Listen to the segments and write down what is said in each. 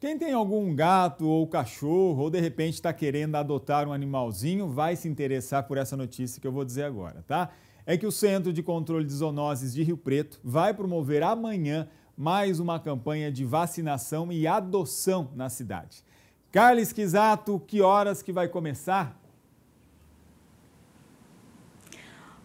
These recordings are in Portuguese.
Quem tem algum gato ou cachorro, ou de repente está querendo adotar um animalzinho, vai se interessar por essa notícia que eu vou dizer agora, tá? É que o Centro de Controle de Zoonoses de Rio Preto vai promover amanhã mais uma campanha de vacinação e adoção na cidade. Carlos Quisato, que horas que vai começar?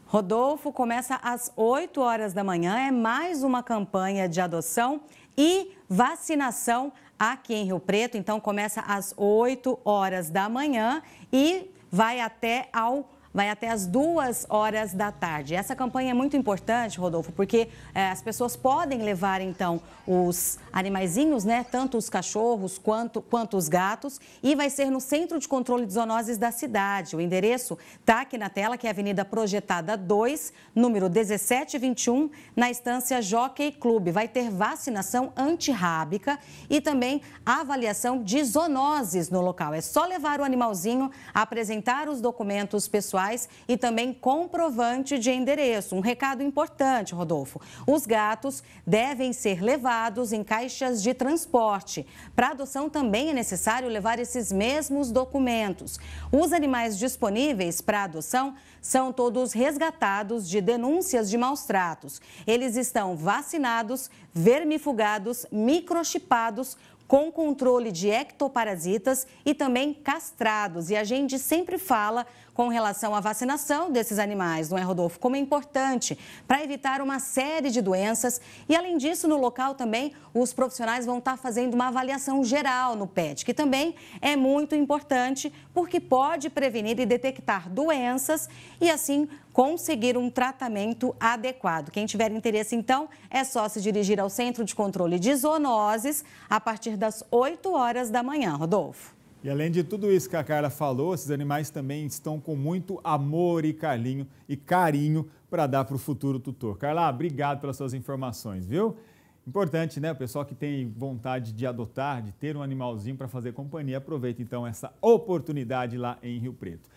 Rodolfo começa às 8 horas da manhã, é mais uma campanha de adoção e vacinação aqui em Rio Preto. Então, começa às 8 horas da manhã e vai até ao vai até as duas horas da tarde. Essa campanha é muito importante, Rodolfo, porque é, as pessoas podem levar então os animaizinhos, né, tanto os cachorros quanto, quanto os gatos, e vai ser no Centro de Controle de Zoonoses da cidade. O endereço está aqui na tela, que é a Avenida Projetada 2, número 1721, na estância Jockey Clube. Vai ter vacinação antirrábica e também avaliação de zoonoses no local. É só levar o animalzinho, apresentar os documentos pessoais e também comprovante de endereço. Um recado importante, Rodolfo. Os gatos devem ser levados em caixas de transporte. Para adoção também é necessário levar esses mesmos documentos. Os animais disponíveis para adoção são todos resgatados de denúncias de maus tratos. Eles estão vacinados, vermifugados, microchipados com controle de ectoparasitas e também castrados. E a gente sempre fala com relação à vacinação desses animais, não é, Rodolfo? Como é importante para evitar uma série de doenças. E além disso, no local também, os profissionais vão estar tá fazendo uma avaliação geral no PET, que também é muito importante porque pode prevenir e detectar doenças e assim conseguir um tratamento adequado. Quem tiver interesse, então, é só se dirigir ao Centro de Controle de Zoonoses a partir das 8 horas da manhã. Rodolfo. E além de tudo isso que a Carla falou, esses animais também estão com muito amor e carinho e carinho para dar para o futuro tutor. Carla, obrigado pelas suas informações, viu? Importante, né? O pessoal que tem vontade de adotar, de ter um animalzinho para fazer companhia, aproveita então essa oportunidade lá em Rio Preto.